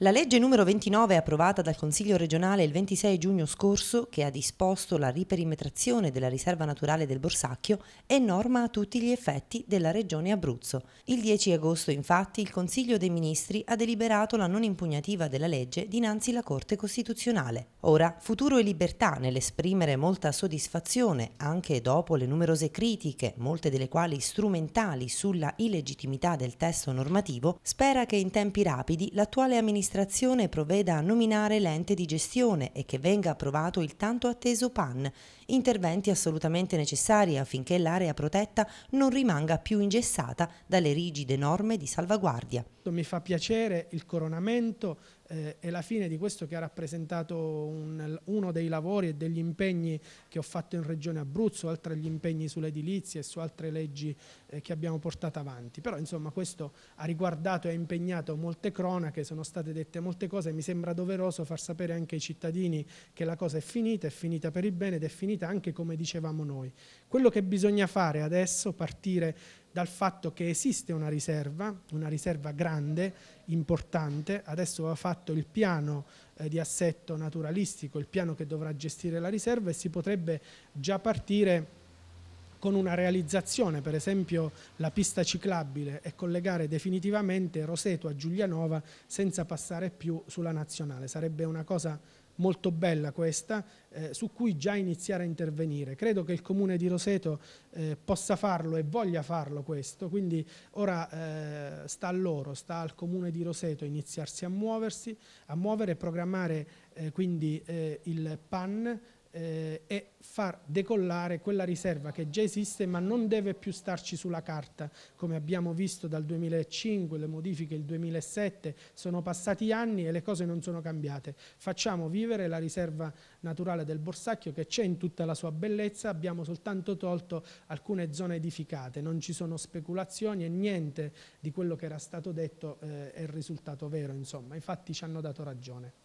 La legge numero 29 approvata dal Consiglio regionale il 26 giugno scorso, che ha disposto la riperimetrazione della riserva naturale del Borsacchio, è norma a tutti gli effetti della regione Abruzzo. Il 10 agosto infatti il Consiglio dei Ministri ha deliberato la non impugnativa della legge dinanzi alla Corte Costituzionale. Ora, Futuro e Libertà, nell'esprimere molta soddisfazione, anche dopo le numerose critiche, molte delle quali strumentali sulla illegittimità del testo normativo, spera che in tempi rapidi l'attuale amministrazione l'amministrazione provveda a nominare l'ente di gestione e che venga approvato il tanto atteso PAN, interventi assolutamente necessari affinché l'area protetta non rimanga più ingessata dalle rigide norme di salvaguardia. Mi fa piacere il coronamento eh, è la fine di questo che ha rappresentato un, uno dei lavori e degli impegni che ho fatto in Regione Abruzzo, oltre agli impegni sull'edilizia e su altre leggi eh, che abbiamo portato avanti. Però insomma questo ha riguardato e ha impegnato molte cronache, sono state dette molte cose, mi sembra doveroso far sapere anche ai cittadini che la cosa è finita, è finita per il bene ed è finita anche come dicevamo noi. Quello che bisogna fare adesso, partire dal fatto che esiste una riserva, una riserva grande, importante, adesso va fatto il piano eh, di assetto naturalistico, il piano che dovrà gestire la riserva e si potrebbe già partire con una realizzazione, per esempio la pista ciclabile e collegare definitivamente Roseto a Giulianova senza passare più sulla nazionale. Sarebbe una cosa molto bella questa, eh, su cui già iniziare a intervenire. Credo che il Comune di Roseto eh, possa farlo e voglia farlo questo, quindi ora eh, sta a loro, sta al Comune di Roseto iniziarsi a muoversi, a muovere e programmare eh, quindi eh, il PAN, eh, e far decollare quella riserva che già esiste ma non deve più starci sulla carta, come abbiamo visto dal 2005, le modifiche il 2007, sono passati anni e le cose non sono cambiate. Facciamo vivere la riserva naturale del Borsacchio che c'è in tutta la sua bellezza, abbiamo soltanto tolto alcune zone edificate, non ci sono speculazioni e niente di quello che era stato detto eh, è risultato vero, insomma, i fatti ci hanno dato ragione.